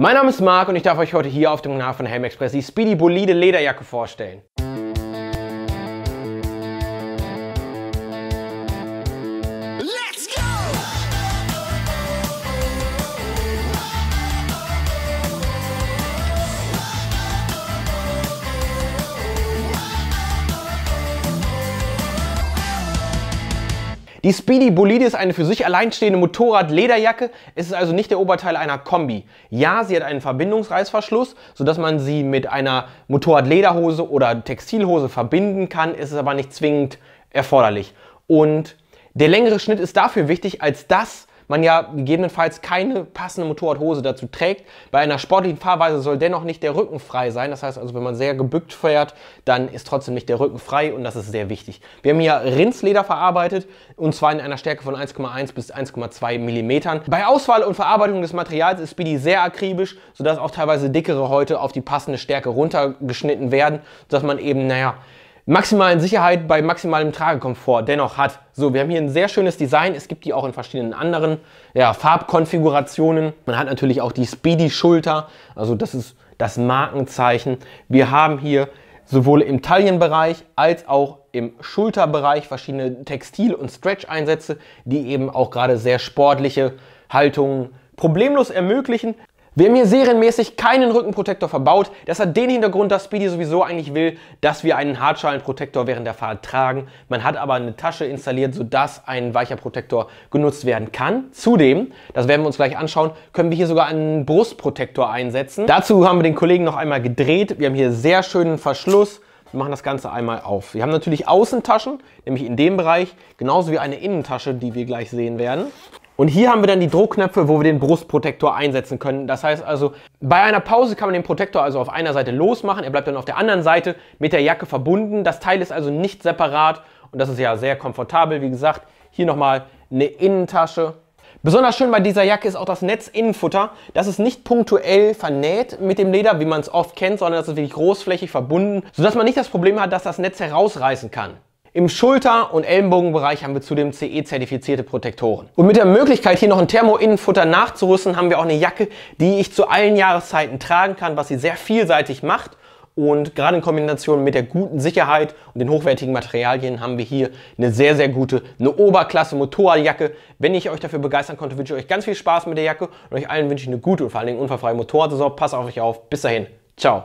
Mein Name ist Marc und ich darf euch heute hier auf dem Kanal von Helm Express die Speedy Bolide Lederjacke vorstellen. Die Speedy Bolide ist eine für sich alleinstehende Motorrad-Lederjacke. Es ist also nicht der Oberteil einer Kombi. Ja, sie hat einen Verbindungsreißverschluss, sodass man sie mit einer Motorrad-Lederhose oder Textilhose verbinden kann. Es ist aber nicht zwingend erforderlich. Und der längere Schnitt ist dafür wichtig, als dass man ja gegebenenfalls keine passende Motorradhose dazu trägt. Bei einer sportlichen Fahrweise soll dennoch nicht der Rücken frei sein. Das heißt also, wenn man sehr gebückt fährt, dann ist trotzdem nicht der Rücken frei und das ist sehr wichtig. Wir haben hier Rindsleder verarbeitet und zwar in einer Stärke von 1,1 bis 1,2 Millimetern. Bei Auswahl und Verarbeitung des Materials ist Speedy sehr akribisch, sodass auch teilweise dickere Häute auf die passende Stärke runtergeschnitten werden, sodass man eben, naja, maximalen Sicherheit bei maximalem Tragekomfort dennoch hat. So, wir haben hier ein sehr schönes Design. Es gibt die auch in verschiedenen anderen ja, Farbkonfigurationen. Man hat natürlich auch die Speedy-Schulter, also das ist das Markenzeichen. Wir haben hier sowohl im Taillenbereich als auch im Schulterbereich verschiedene Textil- und Stretch-Einsätze, die eben auch gerade sehr sportliche Haltungen problemlos ermöglichen. Wir haben hier serienmäßig keinen Rückenprotektor verbaut. Das hat den Hintergrund, dass Speedy sowieso eigentlich will, dass wir einen Hartschalenprotektor während der Fahrt tragen. Man hat aber eine Tasche installiert, sodass ein weicher Protektor genutzt werden kann. Zudem, das werden wir uns gleich anschauen, können wir hier sogar einen Brustprotektor einsetzen. Dazu haben wir den Kollegen noch einmal gedreht. Wir haben hier sehr schönen Verschluss. Wir machen das Ganze einmal auf. Wir haben natürlich Außentaschen, nämlich in dem Bereich, genauso wie eine Innentasche, die wir gleich sehen werden. Und hier haben wir dann die Druckknöpfe, wo wir den Brustprotektor einsetzen können. Das heißt also, bei einer Pause kann man den Protektor also auf einer Seite losmachen, er bleibt dann auf der anderen Seite mit der Jacke verbunden. Das Teil ist also nicht separat und das ist ja sehr komfortabel. Wie gesagt, hier nochmal eine Innentasche. Besonders schön bei dieser Jacke ist auch das Netzinnenfutter. Das ist nicht punktuell vernäht mit dem Leder, wie man es oft kennt, sondern das ist wirklich großflächig verbunden, sodass man nicht das Problem hat, dass das Netz herausreißen kann. Im Schulter- und Ellenbogenbereich haben wir zudem CE-zertifizierte Protektoren. Und mit der Möglichkeit, hier noch ein Thermo-Innenfutter nachzurüsten, haben wir auch eine Jacke, die ich zu allen Jahreszeiten tragen kann, was sie sehr vielseitig macht. Und gerade in Kombination mit der guten Sicherheit und den hochwertigen Materialien haben wir hier eine sehr, sehr gute, eine Oberklasse Motorradjacke. Wenn ich euch dafür begeistern konnte, wünsche ich euch ganz viel Spaß mit der Jacke und euch allen wünsche ich eine gute und vor allen Dingen unfallfreie Motorradsaison. Passt auf euch auf. Bis dahin. Ciao.